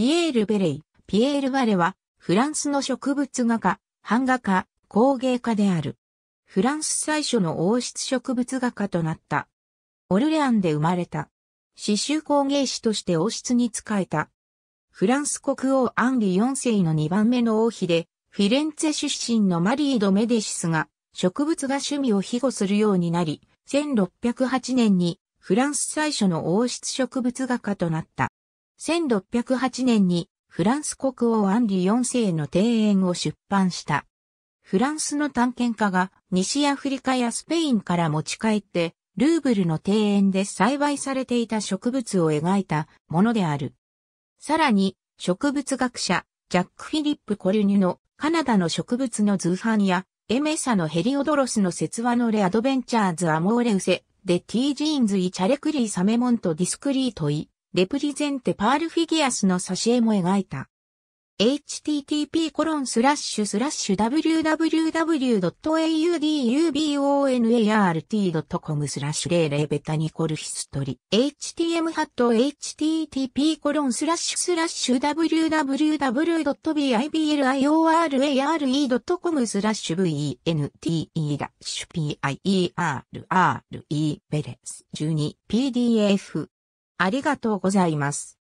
ピエール・ベレイ、ピエール・バレは、フランスの植物画家、版画家、工芸家である。フランス最初の王室植物画家となった。オルレアンで生まれた。刺繍工芸士として王室に仕えた。フランス国王アンリ4世の2番目の王妃で、フィレンツェ出身のマリー・ド・メデシスが植物が趣味を庇護するようになり、1608年にフランス最初の王室植物画家となった。1608年にフランス国王アンリ4世の庭園を出版した。フランスの探検家が西アフリカやスペインから持ち帰って、ルーブルの庭園で栽培されていた植物を描いたものである。さらに、植物学者、ジャック・フィリップ・コルニュのカナダの植物の図版や、エメサのヘリオドロスの説話のレアドベンチャーズ・アモーレウセ、デ・ティー・ジーンズ・イ・チャレクリー・サメモント・ディスクリートイ、レプリゼンテパールフィギュアスの挿絵も描いた。http コロンスラッシュスラッシュ www.audubonart.com スラッシュ00ベタニコルヒストリ htm ハット http コロンスラッシュスラッシュ www.bibliorare.com スラッシュ vente ダッシュ pierre ベレス 12pdf ありがとうございます。